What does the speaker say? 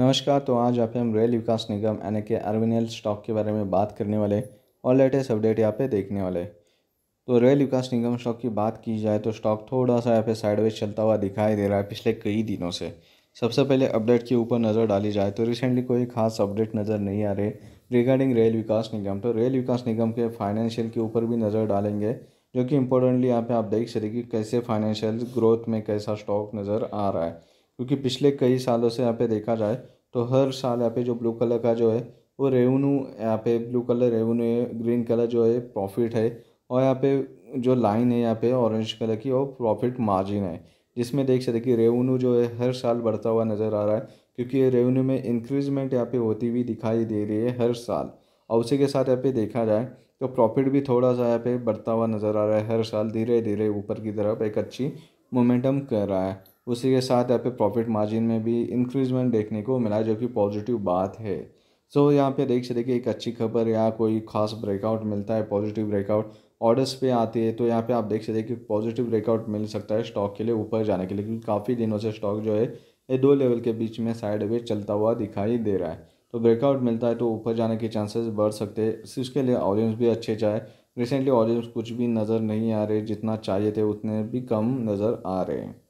नमस्कार तो आज आप हम रेल विकास निगम यानी कि अरविनल स्टॉक के बारे में बात करने वाले और लेटेस्ट अपडेट यहाँ पे देखने वाले तो रेल विकास निगम स्टॉक की बात की जाए तो स्टॉक थोड़ा सा यहाँ पे साइडवेज चलता हुआ दिखाई दे रहा है पिछले कई दिनों से सबसे पहले अपडेट के ऊपर नज़र डाली जाए तो रिसेंटली कोई खास अपडेट नज़र नहीं आ रहे रिगार्डिंग रेल विकास निगम तो रेल विकास निगम के फाइनेंशियल के ऊपर भी नज़र डालेंगे जो कि इम्पोर्टेंटली यहाँ पे आप देख सकते कि कैसे फाइनेंशियल ग्रोथ में कैसा स्टॉक नज़र आ रहा है क्योंकि पिछले कई सालों से यहाँ पे देखा जाए तो हर साल यहाँ पे जो ब्लू कलर का जो है वो रेवन्यू यहाँ पे ब्लू कलर रेवन्यू है ग्रीन कलर जो है प्रॉफिट है और यहाँ पे जो लाइन है यहाँ पे ऑरेंज कलर की और प्रॉफिट मार्जिन है जिसमें देख सकते कि रेवन्यू जो है हर साल बढ़ता हुआ नज़र आ रहा है क्योंकि रेवन्यू में इंक्रीजमेंट यहाँ पे होती हुई दिखाई दे रही है हर साल और उसी के साथ यहाँ पे देखा जाए तो प्रॉफिट भी थोड़ा सा यहाँ पे बढ़ता हुआ नज़र आ रहा है हर साल धीरे धीरे ऊपर की तरफ एक अच्छी मोमेंटम कर रहा है उसी के साथ यहाँ पे प्रॉफिट मार्जिन में भी इंक्रीजमेंट देखने को मिला जो कि पॉजिटिव बात है सो so, यहाँ पे देख सकते कि एक अच्छी खबर या कोई खास ब्रेकआउट मिलता है पॉजिटिव ब्रेकआउट ऑर्डर्स पे आती है तो यहाँ पे आप देख सकते कि पॉजिटिव ब्रेकआउट मिल सकता है स्टॉक के लिए ऊपर जाने के लिए क्योंकि काफ़ी दिनों से स्टॉक जो है ये दो लेवल के बीच में साइड वे चलता हुआ दिखाई दे रहा है तो ब्रेकआउट मिलता है तो ऊपर जाने के चांसेस बढ़ सकते हैं उसके लिए ऑडियंस भी अच्छे चाहे रिसेंटली ऑडियंस कुछ भी नज़र नहीं आ रहे जितना चाहिए थे उतने भी कम नज़र आ रहे हैं